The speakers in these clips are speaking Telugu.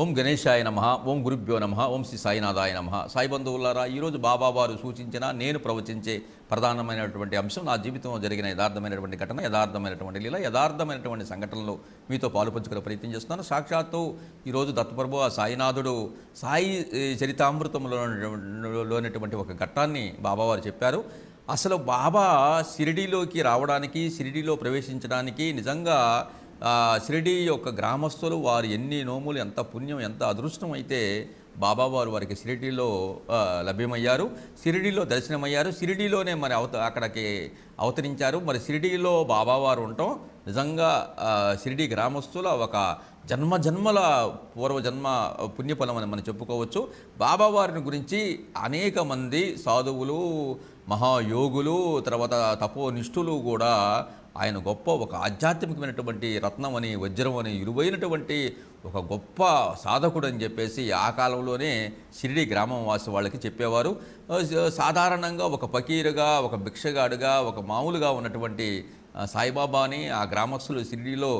ఓం గణేశాయ నమ ఓం గురుభ్యో నమ ఓం శ్రీ సాయినాథాయ నమ సాయి బంధువులారా ఈరోజు బాబా వారు సూచించిన నేను ప్రవచించే ప్రధానమైనటువంటి అంశం నా జీవితంలో జరిగిన యథార్థమైనటువంటి ఘటన యథార్థమైనటువంటి లీల యథార్థమైనటువంటి సంఘటనలు మీతో పాలుపంచుకునే ప్రయత్నం చేస్తున్నాను సాక్షాత్తు ఈరోజు దత్తప్రభు ఆ సాయినాథుడు సాయి చరితామృతంలోనేటువంటి ఒక ఘట్టాన్ని బాబావారు చెప్పారు అసలు బాబా షిరిడీలోకి రావడానికి షిరిడీలో ప్రవేశించడానికి నిజంగా శిరిడి యొక్క గ్రామస్తులు వారు ఎన్ని నోములు ఎంత పుణ్యం ఎంత అదృష్టం అయితే బాబావారు వారికి సిరిడిలో లభ్యమయ్యారు సిరిడిలో దర్శనమయ్యారు సిరిడిలోనే మరి అవత అక్కడికి అవతరించారు మరి షిరిడిలో బాబావారు ఉండటం నిజంగా షిరిడి గ్రామస్తుల ఒక జన్మ జన్మల పూర్వజన్మ పుణ్యఫలం అని మనం చెప్పుకోవచ్చు బాబావారిని గురించి అనేక మంది సాధువులు మహాయోగులు తర్వాత తపోనిష్ఠులు కూడా ఆయన గొప్ప ఒక ఆధ్యాత్మికమైనటువంటి రత్నం అని వజ్రం అని ఇరువైనటువంటి ఒక గొప్ప సాధకుడు అని చెప్పేసి ఆ కాలంలోనే షిరిడి గ్రామం వాసి వాళ్ళకి చెప్పేవారు సాధారణంగా ఒక పకీరుగా ఒక భిక్షగాడుగా ఒక మామూలుగా ఉన్నటువంటి సాయిబాబాని ఆ గ్రామస్తులు షిరిడీలో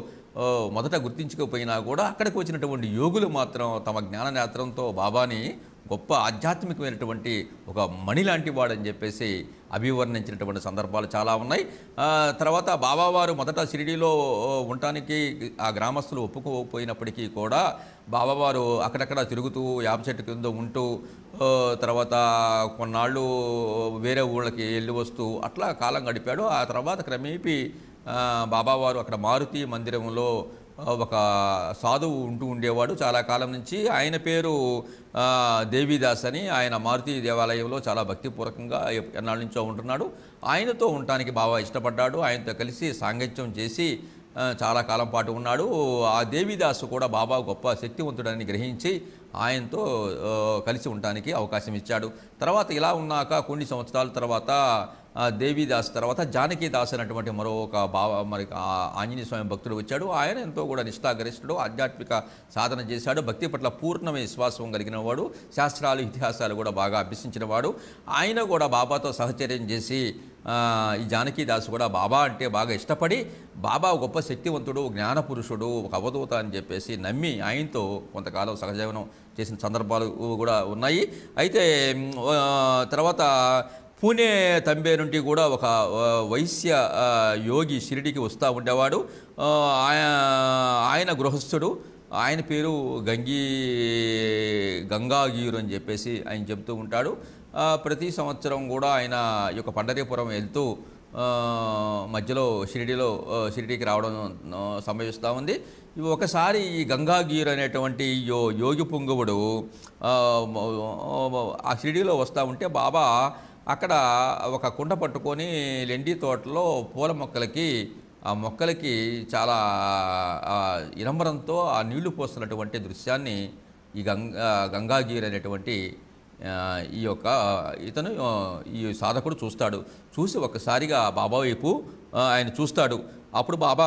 మొదట గుర్తించకపోయినా కూడా అక్కడికి వచ్చినటువంటి యోగులు మాత్రం తమ జ్ఞాన నేత్రంతో బాబాని గొప్ప ఆధ్యాత్మికమైనటువంటి ఒక మణి లాంటి వాడని చెప్పేసి అభివర్ణించినటువంటి సందర్భాలు చాలా ఉన్నాయి తర్వాత బాబావారు మొదట షిరిడీలో ఉండటానికి ఆ గ్రామస్తులు ఒప్పుకోకపోయినప్పటికీ కూడా బాబావారు అక్కడక్కడ తిరుగుతూ యాప చెట్టు కింద ఉంటూ తర్వాత కొన్నాళ్ళు వేరే ఊళ్ళకి వెళ్ళి వస్తూ అట్లా కాలం గడిపాడు ఆ తర్వాత క్రమేపీ బాబావారు అక్కడ మారుతి మందిరంలో ఒక సాధువు ఉంటూ ఉండేవాడు చాలా కాలం నుంచి ఆయన పేరు దేవీదాస్ అని ఆయన మారుతి దేవాలయంలో చాలా భక్తిపూర్వకంగా ఎన్నాళ్ళ నుంచో ఉంటున్నాడు ఆయనతో ఉండటానికి బాగా ఇష్టపడ్డాడు ఆయనతో కలిసి సాంగత్యం చేసి చాలా కాలం పాటు ఉన్నాడు ఆ దేవిదాసు కూడా బాబా గొప్ప శక్తివంతుడని గ్రహించి ఆయనతో కలిసి ఉండడానికి అవకాశం ఇచ్చాడు తర్వాత ఇలా ఉన్నాక కొన్ని సంవత్సరాల తర్వాత దేవిదాస్ తర్వాత జానకీదాస్ అనేటువంటి మరో ఒక బావ మరి ఆంజనేయ స్వామి భక్తుడు వచ్చాడు ఆయన ఎంతో కూడా నిష్ఠాగరిష్ఠుడు ఆధ్యాత్మిక సాధన చేశాడు భక్తి పట్ల పూర్ణ విశ్వాసం కలిగిన వాడు శాస్త్రాలు ఇతిహాసాలు కూడా బాగా అభ్యసించిన వాడు ఆయన కూడా బాబాతో సహచర్యం చేసి ఈ జానకీదాసు కూడా బాబా అంటే బాగా ఇష్టపడి బాబా గొప్ప శక్తివంతుడు జ్ఞానపురుషుడు ఒక అవధూత అని చెప్పేసి నమ్మి ఆయనతో కొంతకాలం సహజీవనం చేసిన సందర్భాలు కూడా ఉన్నాయి అయితే తర్వాత పూణే తంబే నుండి కూడా ఒక వైశ్య యోగి షిరిడికి వస్తూ ఉండేవాడు ఆయన గృహస్థుడు ఆయన పేరు గంగి గంగాగీరు అని చెప్పేసి ఆయన చెబుతూ ఉంటాడు ప్రతి సంవత్సరం కూడా ఆయన ఈ యొక్క పండరీపురం వెళ్తూ మధ్యలో షిరిడిలో షిరిడికి రావడం సంభవిస్తూ ఉంది ఒకసారి ఈ గంగాగీర్ అనేటువంటి యో యోగి పుంగవుడు ఆ షిరిడిలో వస్తూ ఉంటే బాబా అక్కడ ఒక కుండ పట్టుకొని లెండి తోటలో పూల మొక్కలకి ఆ మొక్కలకి చాలా ఇనమరంతో ఆ నీళ్లు పోస్తున్నటువంటి దృశ్యాన్ని ఈ గంగా గంగాగీర్ అనేటువంటి ఈ యొక్క ఇతను ఈ సాధకుడు చూస్తాడు చూసి ఒక్కసారిగా బాబా వైపు ఆయన చూస్తాడు అప్పుడు బాబా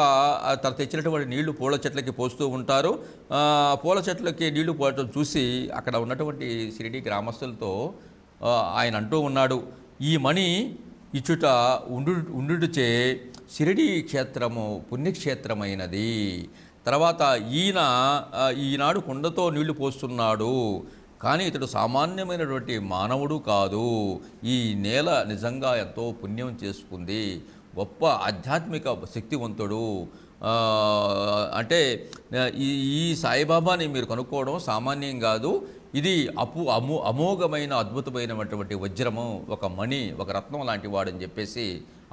తన తెచ్చినటువంటి నీళ్లు పూల చెట్లకి పోస్తూ ఉంటారు పూల చెట్లకి నీళ్లు పోవటం చూసి అక్కడ ఉన్నటువంటి షిరిడి గ్రామస్తులతో ఆయన అంటూ ఉన్నాడు ఈ మణి ఇచ్చుట ఉండు ఉండుటచే సిరిడి క్షేత్రము పుణ్యక్షేత్రమైనది తర్వాత ఈయన ఈనాడు కుండతో నీళ్లు పోస్తున్నాడు కానీ ఇతడు సామాన్యమైనటువంటి మానవుడు కాదు ఈ నేల నిజంగా ఎంతో పుణ్యం చేసుకుంది గొప్ప ఆధ్యాత్మిక శక్తివంతుడు అంటే ఈ ఈ సాయిబాబాని మీరు కనుక్కోవడం సామాన్యం కాదు ఇది అపు అమో అమోఘమైన అద్భుతమైనటువంటి వజ్రము ఒక మణి ఒక రత్నం లాంటి వాడని చెప్పేసి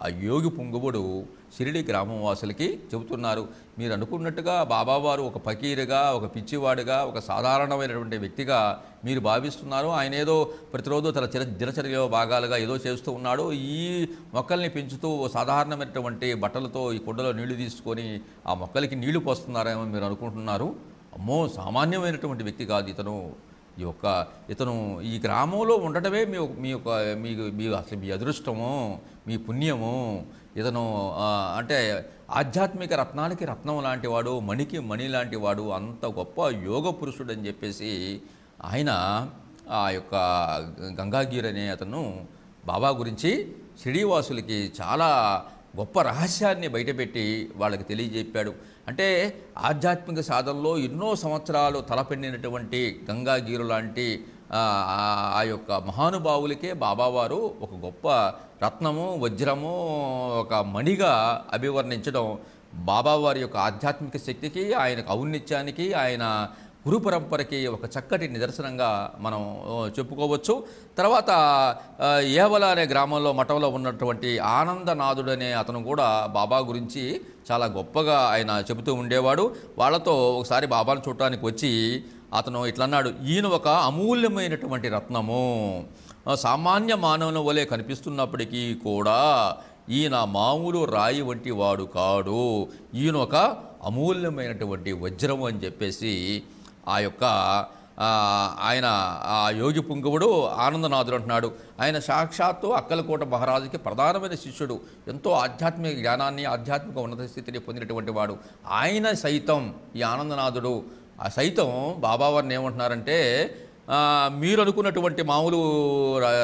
ఆ యోగి పుంగువుడు షిరిడి గ్రామం వాసులకి చెబుతున్నారు మీరు అనుకున్నట్టుగా బాబావారు ఒక పకీరుగా ఒక పిచ్చివాడుగా ఒక సాధారణమైనటువంటి వ్యక్తిగా మీరు భావిస్తున్నారు ఆయన ఏదో ప్రతిరోజు తన చిర దినచర్యో భాగాలుగా ఏదో చేస్తూ ఉన్నాడు ఈ మొక్కల్ని పెంచుతూ సాధారణమైనటువంటి బట్టలతో ఈ కుండలో నీళ్లు తీసుకొని ఆ మొక్కలకి నీళ్లు పోస్తున్నారేమో మీరు అనుకుంటున్నారు అమ్మో సామాన్యమైనటువంటి వ్యక్తి కాదు ఇతను ఈ యొక్క ఇతను ఈ గ్రామంలో ఉండటమే మీ మీ యొక్క మీకు మీ అసలు మీ అదృష్టము మీ పుణ్యము ఇతను అంటే ఆధ్యాత్మిక రత్నానికి రత్నం లాంటి వాడు మణికి మణి లాంటి వాడు అంత గొప్ప యోగ పురుషుడు అని చెప్పేసి ఆయన ఆ యొక్క గంగాగీర్ అనే అతను బాబా గురించి శ్రీనివాసులకి చాలా గొప్ప రహస్యాన్ని బయటపెట్టి వాళ్ళకి తెలియజెప్పాడు అంటే ఆధ్యాత్మిక సాధనలో ఎన్నో సంవత్సరాలు తలపెండినటువంటి గంగాగీరు లాంటి ఆ యొక్క మహానుభావులకే బాబావారు ఒక గొప్ప రత్నము వజ్రము ఒక మణిగా అభివర్ణించడం బాబావారి యొక్క ఆధ్యాత్మిక శక్తికి ఆయనకు ఔన్నిత్యానికి ఆయన గురు పరంపరకి ఒక చక్కటి నిదర్శనంగా మనం చెప్పుకోవచ్చు తర్వాత ఏవల అనే గ్రామంలో మఠంలో ఉన్నటువంటి ఆనందనాథుడు అనే అతను కూడా బాబా గురించి చాలా గొప్పగా ఆయన చెబుతూ ఉండేవాడు వాళ్ళతో ఒకసారి బాబాను చూడటానికి వచ్చి అతను ఇట్లన్నాడు ఈయన ఒక అమూల్యమైనటువంటి రత్నము సామాన్య మానవుల వలె కనిపిస్తున్నప్పటికీ కూడా ఈయన మామూలు రాయి వంటి వాడు కాడు ఈయన ఒక అమూల్యమైనటువంటి వజ్రము అని చెప్పేసి ఆ యొక్క ఆయన ఆ యోగి పుంగవుడు ఆనందనాథుడు అంటున్నాడు ఆయన సాక్షాత్తు అక్కలకోట మహారాజుకి ప్రధానమైన శిష్యుడు ఎంతో ఆధ్యాత్మిక జ్ఞానాన్ని ఆధ్యాత్మిక ఉన్నత స్థితిని పొందినటువంటి వాడు ఆయన సైతం ఈ ఆనందనాథుడు ఆ సైతం బాబావారిని ఏమంటున్నారంటే మీరు అనుకున్నటువంటి మామూలు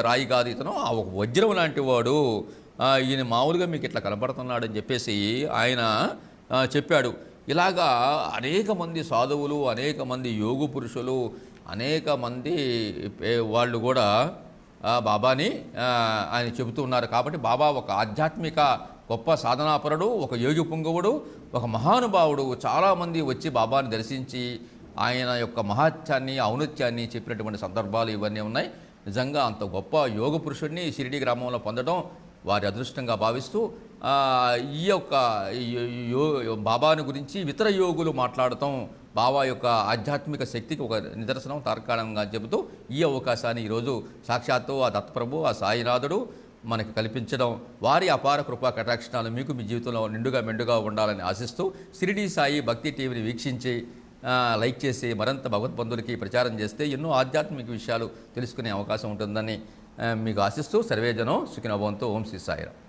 రాయి కాదు ఇతను ఆ ఒక వజ్రం లాంటి వాడు ఈయన మామూలుగా మీకు ఇట్లా అని చెప్పేసి ఆయన చెప్పాడు ఇలాగా అనేక మంది సాధువులు అనేక మంది యోగు పురుషులు అనేక మంది వాళ్ళు కూడా బాబాని ఆయన చెబుతూ ఉన్నారు కాబట్టి బాబా ఒక ఆధ్యాత్మిక గొప్ప సాధనాపరుడు ఒక యోగి పుంగవుడు ఒక మహానుభావుడు చాలామంది వచ్చి బాబాని దర్శించి ఆయన యొక్క మహత్యాన్ని ఔనత్యాన్ని చెప్పినటువంటి సందర్భాలు ఇవన్నీ ఉన్నాయి నిజంగా అంత గొప్ప యోగ పురుషుడిని షిరిడి గ్రామంలో పొందడం వారి అదృష్టంగా భావిస్తూ ఈ యొక్క బాబాను గురించి ఇతర యోగులు మాట్లాడటం బాబా యొక్క ఆధ్యాత్మిక శక్తికి ఒక నిదర్శనం తార్కాణంగా చెబుతూ ఈ అవకాశాన్ని ఈరోజు సాక్షాత్తు ఆ దత్తప్రభు ఆ సాయినాథుడు మనకు కల్పించడం వారి అపార కృపా కటాక్షణాలు మీకు మీ జీవితంలో నిండుగా మెండుగా ఉండాలని ఆశిస్తూ సిరిడి సాయి భక్తి టీవీని వీక్షించి లైక్ చేసి మరింత భగవద్బంధులకి ప్రచారం చేస్తే ఎన్నో ఆధ్యాత్మిక విషయాలు తెలుసుకునే అవకాశం ఉంటుందని మీకు ఆశిస్తూ సర్వేజనం సుఖినభవంతో ఓం శ్రీ సాయిరామ్